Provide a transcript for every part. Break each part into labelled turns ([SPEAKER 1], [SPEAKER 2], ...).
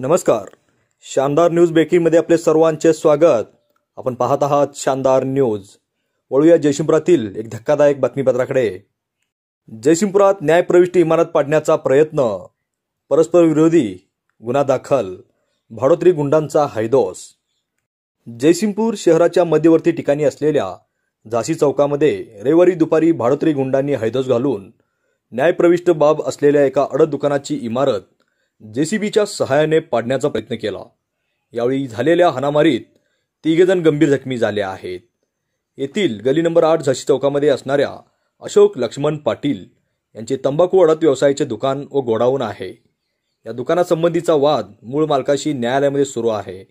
[SPEAKER 1] नमस्कार शानदार न्यूज ब्रेकिंगमध्ये आपले सर्वांचे स्वागत आपण पाहत आहात शानदार न्यूज वळूया जयशिंपुरातील एक धक्कादायक बातमीपत्राकडे जयशिंपुरात न्यायप्रविष्ट इमारत पाडण्याचा प्रयत्न परस्पर विरोधी गुन्हा दाखल भाडोत्री गुंडांचा हैदोस जयसिंगपूर शहराच्या मध्यवर्ती ठिकाणी असलेल्या झाशी चौकामध्ये रविवारी दुपारी भाडोत्री गुंडांनी हैदोस घालून न्यायप्रविष्ट बाब असलेल्या एका अडत दुकानाची इमारत जेसीबीच्या सहाय्याने पाडण्याचा प्रयत्न केला यावेळी झालेल्या हाणामारीत तिघेजण गंभीर जखमी झाले आहेत येथील गली नंबर आठ झाशी चौकामध्ये असणाऱ्या अशोक लक्ष्मण पाटील यांचे तंबाखू अडत व्यवसायाचे दुकान व गोडाऊन आहे या दुकानासंबंधीचा वाद मूळ मालकाशी न्यायालयामध्ये सुरू आहे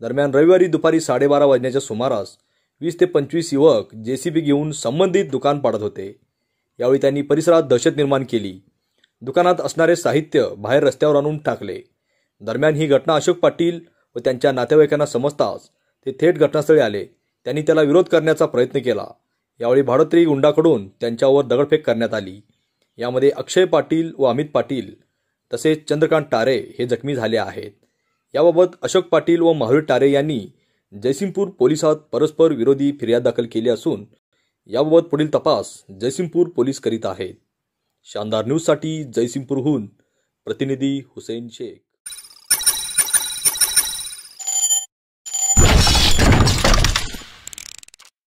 [SPEAKER 1] दरम्यान रविवारी दुपारी साडेबारा वाजण्याच्या सुमारास वीस ते पंचवीस युवक जेसीबी घेऊन संबंधित दुकान पाडत होते यावेळी त्यांनी परिसरात दहशत निर्माण केली दुकानात असणारे साहित्य बाहेर रस्त्यावर आणून टाकले दरम्यान ही घटना अशोक पाटील व त्यांच्या नातेवाईकांना समजताच ते थेट घटनास्थळी आले त्यांनी त्याला विरोध करण्याचा प्रयत्न केला यावेळी भाडोत्री गुंडाकडून त्यांच्यावर दगडफेक करण्यात आली यामध्ये अक्षय पाटील व अमित पाटील तसेच चंद्रकांत टारे हे जखमी झाले आहेत याबाबत अशोक पाटील व महावीर टारे यांनी जयसिंगपूर पोलिसात परस्पर विरोधी फिर्याद दाखल केली असून याबाबत पुढील तपास जयसिंगपूर पोलीस करीत आहेत शानदार न्यूजसाठी जयसिंगपूरहून प्रतिनिधी हुसेन शेख